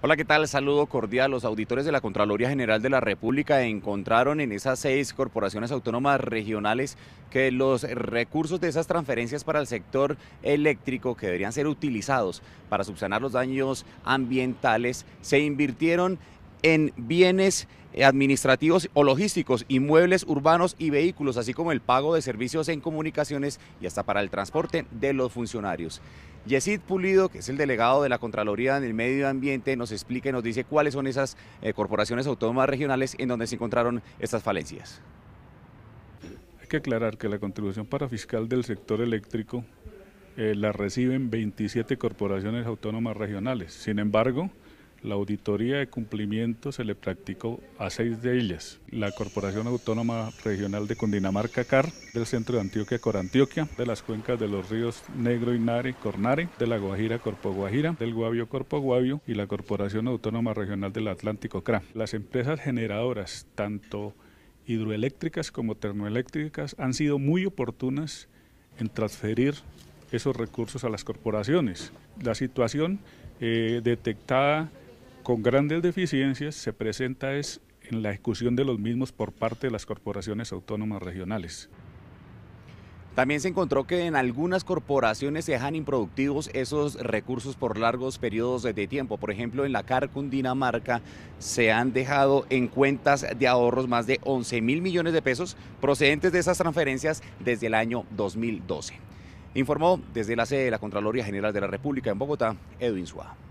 Hola, ¿qué tal? Saludo cordial. Los auditores de la Contraloría General de la República encontraron en esas seis corporaciones autónomas regionales que los recursos de esas transferencias para el sector eléctrico que deberían ser utilizados para subsanar los daños ambientales se invirtieron en bienes eh, administrativos o logísticos, inmuebles urbanos y vehículos, así como el pago de servicios en comunicaciones y hasta para el transporte de los funcionarios. Yesid Pulido, que es el delegado de la Contraloría en el Medio Ambiente, nos explica y nos dice cuáles son esas eh, corporaciones autónomas regionales en donde se encontraron estas falencias. Hay que aclarar que la contribución para fiscal del sector eléctrico eh, la reciben 27 corporaciones autónomas regionales. Sin embargo, la auditoría de cumplimiento se le practicó a seis de ellas. La Corporación Autónoma Regional de Cundinamarca, CAR, del Centro de Antioquia, Corantioquia, de las cuencas de los ríos Negro y Nari Cornare, de la Guajira, Corpo Guajira, del Guavio, Corpo Guavio y la Corporación Autónoma Regional del Atlántico, CRA. Las empresas generadoras, tanto hidroeléctricas como termoeléctricas, han sido muy oportunas en transferir esos recursos a las corporaciones. La situación eh, detectada con grandes deficiencias se presenta es en la ejecución de los mismos por parte de las corporaciones autónomas regionales. También se encontró que en algunas corporaciones se dejan improductivos esos recursos por largos periodos de tiempo. Por ejemplo, en la CAR Cundinamarca se han dejado en cuentas de ahorros más de 11 mil millones de pesos procedentes de esas transferencias desde el año 2012. Informó desde la sede de la Contraloría General de la República en Bogotá, Edwin Suárez.